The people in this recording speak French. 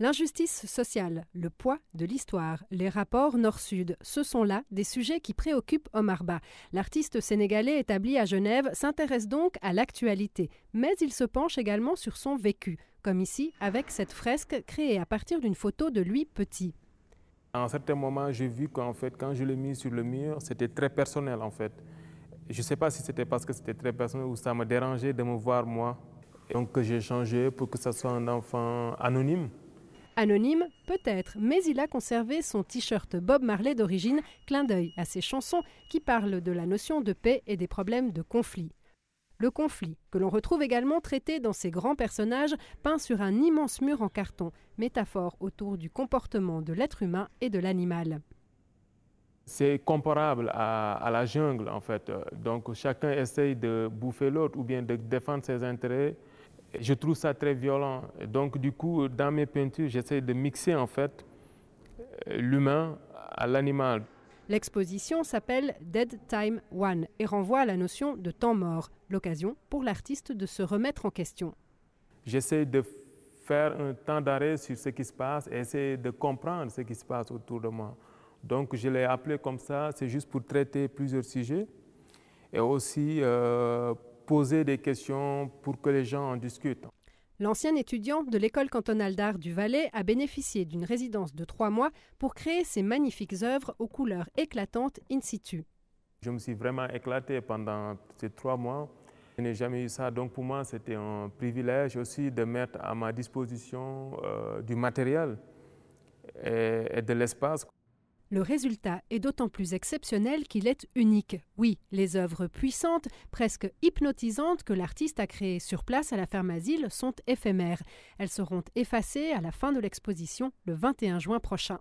L'injustice sociale, le poids de l'histoire, les rapports nord-sud, ce sont là des sujets qui préoccupent Omar Ba. L'artiste sénégalais établi à Genève s'intéresse donc à l'actualité, mais il se penche également sur son vécu, comme ici avec cette fresque créée à partir d'une photo de lui petit. À un certain moment, j'ai vu qu'en fait, quand je l'ai mis sur le mur, c'était très personnel en fait. Je ne sais pas si c'était parce que c'était très personnel ou ça me dérangeait de me voir moi. donc j'ai changé pour que ça soit un enfant anonyme. Anonyme, peut-être, mais il a conservé son t-shirt Bob Marley d'origine, clin d'œil à ses chansons qui parlent de la notion de paix et des problèmes de conflit. Le conflit, que l'on retrouve également traité dans ses grands personnages, peints sur un immense mur en carton, métaphore autour du comportement de l'être humain et de l'animal. C'est comparable à, à, la jungle, en fait. Donc chacun essaye de bouffer l'autre ou bien de défendre ses intérêts je trouve ça très violent. Donc du coup, dans mes peintures, j'essaie de mixer en fait euh, l'humain à l'animal. L'exposition s'appelle Dead Time One et renvoie à la notion de temps mort, l'occasion pour l'artiste de se remettre en question. J'essaie de faire un temps d'arrêt sur ce qui se passe et essayer de comprendre ce qui se passe autour de moi. Donc je l'ai appelé comme ça, c'est juste pour traiter plusieurs sujets et aussi pour euh, poser des questions pour que les gens en discutent. L'ancien étudiant de l'école cantonale d'art du Valais a bénéficié d'une résidence de trois mois pour créer ses magnifiques œuvres aux couleurs éclatantes in situ. Je me suis vraiment éclaté pendant ces trois mois. Je n'ai jamais eu ça, donc pour moi c'était un privilège aussi de mettre à ma disposition euh, du matériel et de l'espace. Le résultat est d'autant plus exceptionnel qu'il est unique. Oui, les œuvres puissantes, presque hypnotisantes que l'artiste a créées sur place à la ferme Asile sont éphémères. Elles seront effacées à la fin de l'exposition le 21 juin prochain.